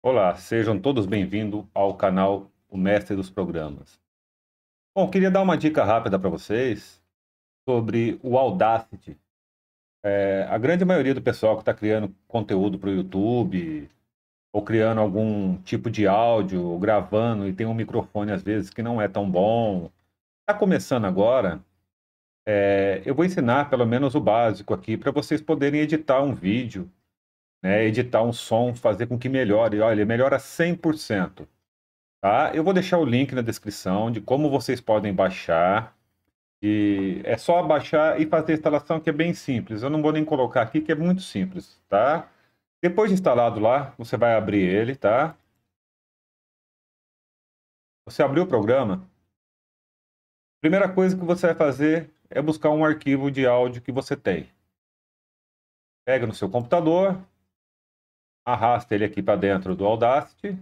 Olá, sejam todos bem-vindos ao canal O Mestre dos Programas. Bom, queria dar uma dica rápida para vocês sobre o Audacity. É, a grande maioria do pessoal que está criando conteúdo para o YouTube, ou criando algum tipo de áudio, ou gravando e tem um microfone às vezes que não é tão bom, está começando agora. É, eu vou ensinar pelo menos o básico aqui para vocês poderem editar um vídeo né, editar um som, fazer com que melhore. Olha, ele melhora 100%. Tá? Eu vou deixar o link na descrição de como vocês podem baixar. E é só baixar e fazer a instalação, que é bem simples. Eu não vou nem colocar aqui, que é muito simples, tá? Depois de instalado lá, você vai abrir ele, tá? Você abriu o programa. Primeira coisa que você vai fazer é buscar um arquivo de áudio que você tem. Pega no seu computador, arrasta ele aqui para dentro do Audacity.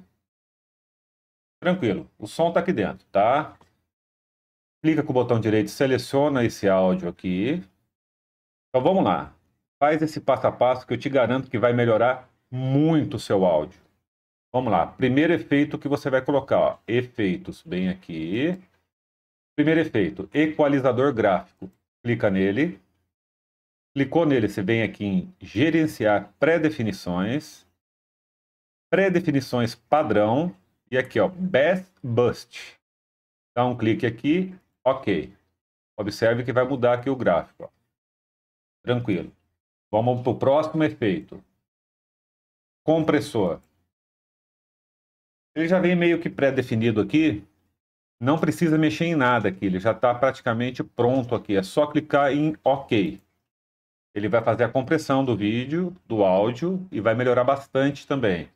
Tranquilo, o som está aqui dentro, tá? Clica com o botão direito, seleciona esse áudio aqui. Então vamos lá. Faz esse passo a passo que eu te garanto que vai melhorar muito o seu áudio. Vamos lá. Primeiro efeito que você vai colocar, ó. efeitos, bem aqui. Primeiro efeito, equalizador gráfico. Clica nele. Clicou nele, você vem aqui em gerenciar pré-definições pré-definições padrão e aqui, ó, best bust. Dá um clique aqui, ok. Observe que vai mudar aqui o gráfico. Ó. Tranquilo. Vamos para o próximo efeito. Compressor. Ele já vem meio que pré-definido aqui. Não precisa mexer em nada aqui, ele já está praticamente pronto aqui. É só clicar em OK. Ele vai fazer a compressão do vídeo, do áudio e vai melhorar bastante também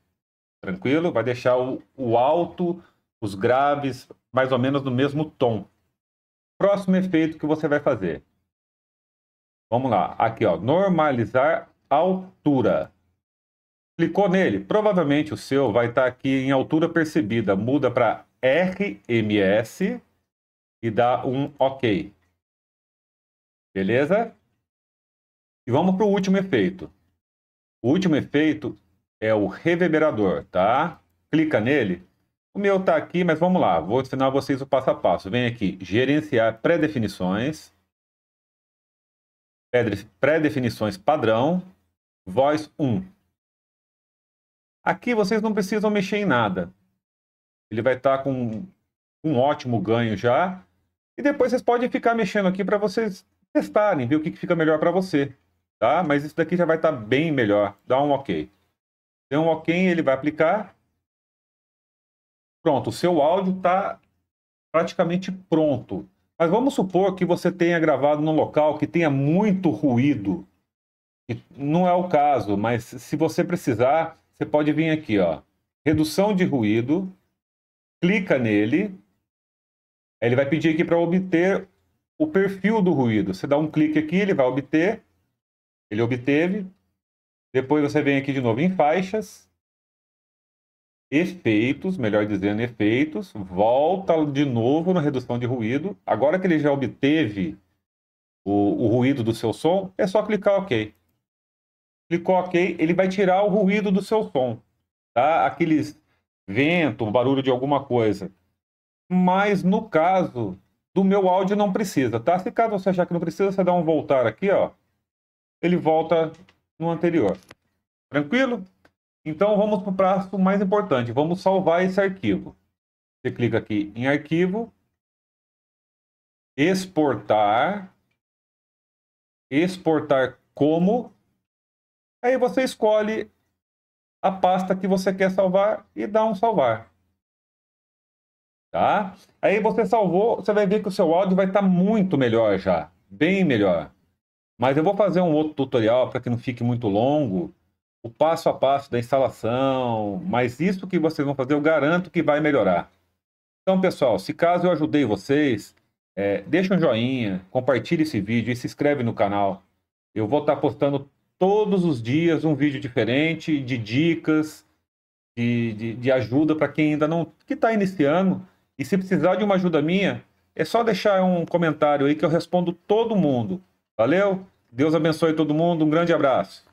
tranquilo? Vai deixar o, o alto, os graves, mais ou menos no mesmo tom. Próximo efeito que você vai fazer. Vamos lá, aqui ó, normalizar altura. Clicou nele, provavelmente o seu vai estar tá aqui em altura percebida. Muda para RMS e dá um OK. Beleza? E vamos para o último efeito. O último efeito é o reverberador, tá? Clica nele. O meu tá aqui, mas vamos lá. Vou ensinar vocês o passo a passo. Vem aqui, gerenciar pré-definições. Pré-definições padrão. Voz 1. Aqui vocês não precisam mexer em nada. Ele vai estar tá com um ótimo ganho já. E depois vocês podem ficar mexendo aqui para vocês testarem, ver o que fica melhor para você. Tá? Mas isso daqui já vai estar tá bem melhor. Dá um ok. Dê então, um OK, ele vai aplicar. Pronto, o seu áudio está praticamente pronto. Mas vamos supor que você tenha gravado num local que tenha muito ruído. Não é o caso, mas se você precisar, você pode vir aqui, ó. Redução de ruído. Clica nele. Ele vai pedir aqui para obter o perfil do ruído. Você dá um clique aqui, ele vai obter. Ele obteve. Depois você vem aqui de novo em faixas, efeitos, melhor dizendo, efeitos, volta de novo na redução de ruído. Agora que ele já obteve o, o ruído do seu som, é só clicar OK. Clicou OK, ele vai tirar o ruído do seu som, tá? Aqueles vento, barulho de alguma coisa. Mas no caso do meu áudio não precisa, tá? Se caso você achar que não precisa, você dá um voltar aqui, ó. Ele volta no anterior. Tranquilo? Então vamos para o passo mais importante. Vamos salvar esse arquivo. Você clica aqui em arquivo, exportar, exportar como. Aí você escolhe a pasta que você quer salvar e dá um salvar. Tá? Aí você salvou, você vai ver que o seu áudio vai estar tá muito melhor já, bem melhor. Mas eu vou fazer um outro tutorial para que não fique muito longo, o passo a passo da instalação, mas isso que vocês vão fazer eu garanto que vai melhorar. Então, pessoal, se caso eu ajudei vocês, é, deixa um joinha, compartilhe esse vídeo e se inscreve no canal. Eu vou estar tá postando todos os dias um vídeo diferente de dicas, de, de, de ajuda para quem ainda não que está iniciando. E se precisar de uma ajuda minha, é só deixar um comentário aí que eu respondo todo mundo. Valeu, Deus abençoe todo mundo, um grande abraço.